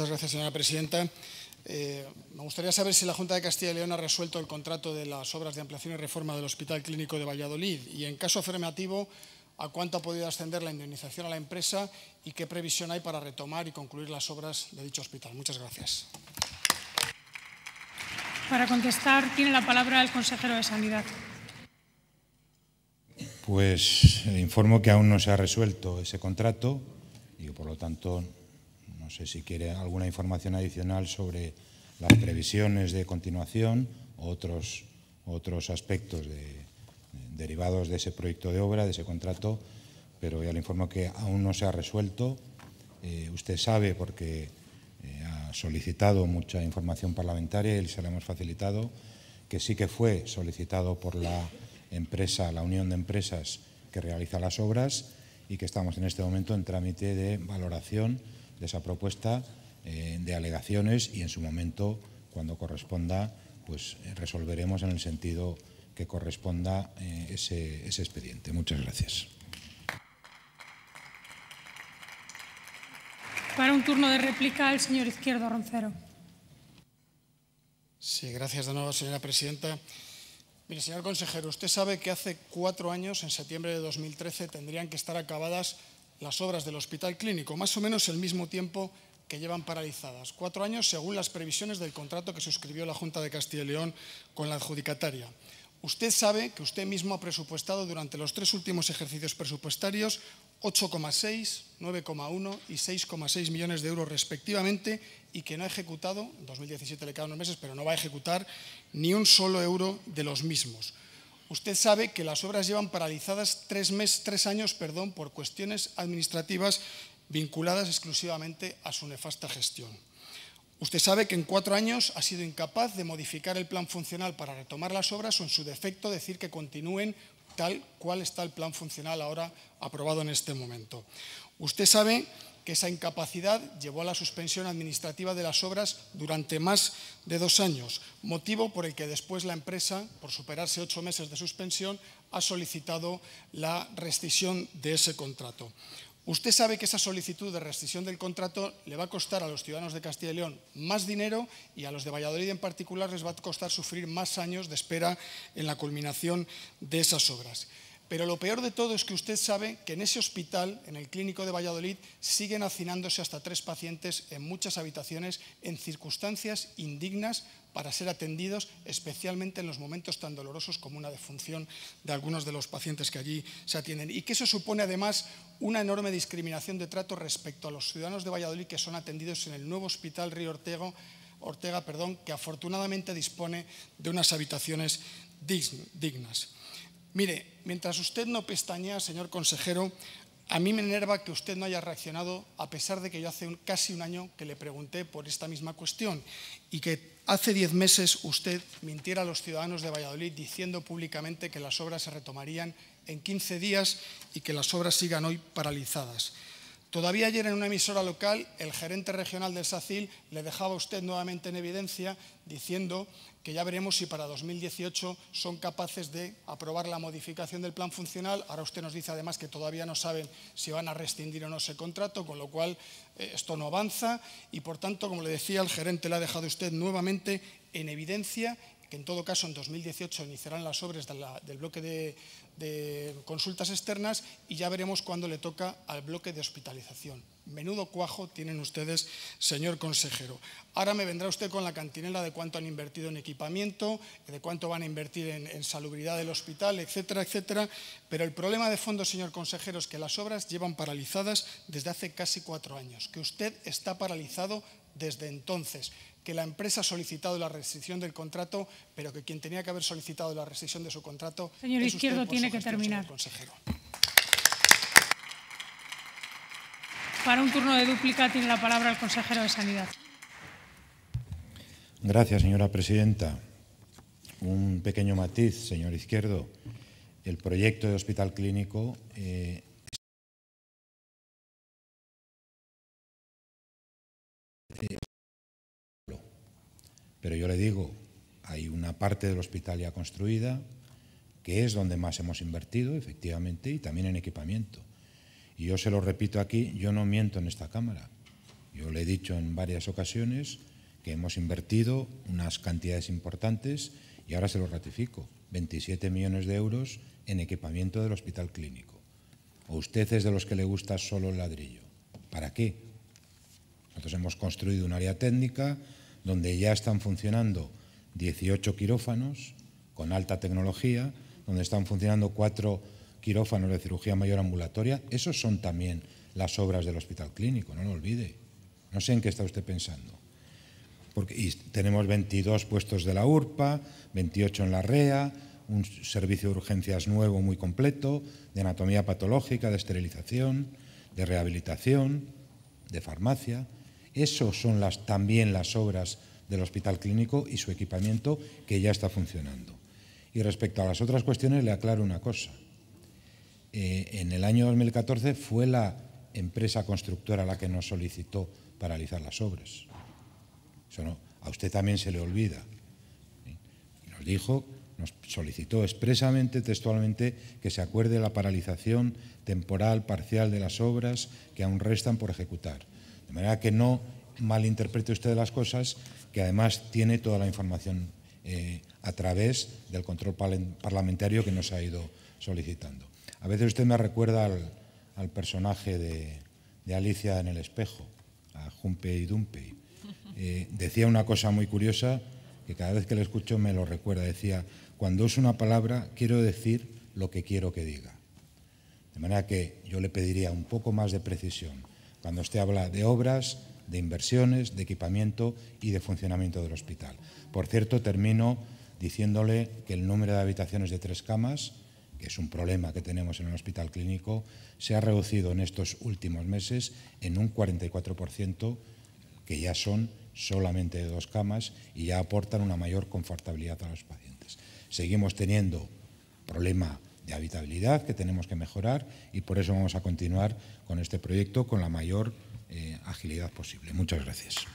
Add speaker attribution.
Speaker 1: Muchas gracias, señora presidenta. Eh, me gustaría saber si la Junta de Castilla y León ha resuelto el contrato de las obras de ampliación y reforma del Hospital Clínico de Valladolid y, en caso afirmativo, a cuánto ha podido ascender la indemnización a la empresa y qué previsión hay para retomar y concluir las obras de dicho hospital. Muchas gracias. Para contestar, tiene la palabra el consejero de Sanidad.
Speaker 2: Pues informo que aún no se ha resuelto ese contrato y, por lo tanto, no sé si quiere alguna información adicional sobre las previsiones de continuación, otros, otros aspectos derivados de ese proyecto de obra, de ese contrato, pero ya le informo que aún no se ha resuelto. Eh, usted sabe porque eh, ha solicitado mucha información parlamentaria y se la hemos facilitado, que sí que fue solicitado por la empresa, la Unión de Empresas que realiza las obras y que estamos en este momento en trámite de valoración de esa propuesta, eh, de alegaciones y en su momento, cuando corresponda, pues eh, resolveremos en el sentido que corresponda eh, ese, ese expediente. Muchas gracias.
Speaker 1: Para un turno de réplica, el señor Izquierdo Roncero. Sí, gracias de nuevo, señora presidenta. Mire, señor consejero, usted sabe que hace cuatro años, en septiembre de 2013, tendrían que estar acabadas las obras del Hospital Clínico, más o menos el mismo tiempo que llevan paralizadas, cuatro años según las previsiones del contrato que suscribió la Junta de Castilla y León con la adjudicataria. Usted sabe que usted mismo ha presupuestado durante los tres últimos ejercicios presupuestarios 8,6, 9,1 y 6,6 millones de euros respectivamente y que no ha ejecutado, en 2017 le quedan unos meses, pero no va a ejecutar ni un solo euro de los mismos. Usted sabe que las obras llevan paralizadas tres, años perdón, por cuestiones administrativas vinculadas exclusivamente a su nefasta gestión. Usted sabe que en cuatro años ha sido incapaz de modificar el plan funcional para retomar las obras o, en su defecto, decir que continúen tal cual está el plan funcional ahora aprobado en este momento. Usted sabe que esa incapacidad llevó a la suspensión administrativa de las obras durante más de dos años, motivo por el que después la empresa, por superarse ocho meses de suspensión, ha solicitado la rescisión de ese contrato. Usted sabe que esa solicitud de rescisión del contrato le va a costar a los ciudadanos de Castilla y León más dinero y a los de Valladolid en particular les va a costar sufrir más años de espera en la culminación de esas obras. Pero lo peor de todo es que usted sabe que en ese hospital, en el clínico de Valladolid, siguen hacinándose hasta tres pacientes en muchas habitaciones en circunstancias indignas para ser atendidos, especialmente en los momentos tan dolorosos como una defunción de algunos de los pacientes que allí se atienden. Y que eso supone además una enorme discriminación de trato respecto a los ciudadanos de Valladolid que son atendidos en el nuevo hospital Río Ortega, perdón, que afortunadamente dispone de unas habitaciones dignas. Mire, mientras usted no pestañea, señor consejero, a mí me enerva que usted no haya reaccionado, a pesar de que yo hace casi un año que le pregunté por esta misma cuestión y que hace diez meses usted mintiera a los ciudadanos de Valladolid diciendo públicamente que las obras se retomarían en 15 días y que las obras sigan hoy paralizadas. Todavía ayer en una emisora local el gerente regional del SACIL le dejaba a usted nuevamente en evidencia diciendo que ya veremos si para 2018 son capaces de aprobar la modificación del plan funcional. Ahora usted nos dice además que todavía no saben si van a rescindir o no ese contrato, con lo cual eh, esto no avanza y por tanto, como le decía, el gerente le ha dejado usted nuevamente en evidencia que en todo caso en 2018 iniciarán las obras del bloque de, consultas externas y ya veremos cuándo le toca al bloque de hospitalización. Menudo cuajo tienen ustedes, señor consejero. Ahora me vendrá usted con la cantinela de cuánto han invertido en equipamiento, de cuánto van a invertir en, en, salubridad del hospital, etcétera, etcétera. Pero el problema de fondo, señor consejero, es que las obras llevan paralizadas desde hace casi cuatro años, que usted está paralizado desde entonces que la empresa ha solicitado la restricción del contrato, pero que quien tenía que haber solicitado la restricción de su contrato. Señor Izquierdo, tiene que terminar. Para un turno de dúplica tiene la palabra el consejero de Sanidad.
Speaker 2: Gracias, señora presidenta. Un pequeño matiz, señor Izquierdo. El proyecto de hospital clínico eh, Pero yo le digo, hay una parte del hospital ya construida, que es donde más hemos invertido, efectivamente, y también en equipamiento. Y yo se lo repito aquí, yo no miento en esta Cámara. Yo le he dicho en varias ocasiones que hemos invertido unas cantidades importantes y ahora se lo ratifico, 27 millones de euros en equipamiento del hospital clínico. ¿O usted es de los que le gusta solo el ladrillo? ¿Para qué? Nosotros hemos construido un área técnica, donde ya están funcionando 18 quirófanos con alta tecnología, donde están funcionando cuatro quirófanos de cirugía mayor ambulatoria. Esos son también las obras del hospital clínico, no lo olvide. No sé en qué está usted pensando. Porque, y tenemos 22 puestos de la URPA, 28 en la REA, un servicio de urgencias nuevo muy completo, de anatomía patológica, de esterilización, de rehabilitación, de farmacia. Esos son también las obras del Hospital Clínico y su equipamiento que ya está funcionando. Y respecto a las otras cuestiones, le aclaro una cosa. Eh, en el año 2014 fue la empresa constructora la que nos solicitó paralizar las obras. a usted también se le olvida. nos dijo, nos solicitó expresamente, textualmente, que se acuerde la paralización temporal parcial de las obras que aún restan por ejecutar de manera que no malinterprete usted las cosas, que además tiene toda la información eh, a través del control parlamentario que nos ha ido solicitando. A veces usted me recuerda al, personaje de, Alicia en el espejo, a Jumpei y Eh, decía una cosa muy curiosa que cada vez que le escucho me lo recuerda. Decía, cuando uso una palabra quiero decir lo que quiero que diga. De manera que yo le pediría un poco más de precisión cuando usted habla de obras, de inversiones, de equipamiento y de funcionamiento del hospital. Por cierto, termino diciéndole que el número de habitaciones de tres camas, que es un problema que tenemos en el hospital clínico, se ha reducido en estos últimos meses en un 44%, que ya son solamente de dos camas y ya aportan una mayor confortabilidad a los pacientes. Seguimos teniendo problema habitabilidad que tenemos que mejorar y por eso vamos a continuar con este proyecto con la mayor eh, agilidad posible. Muchas gracias.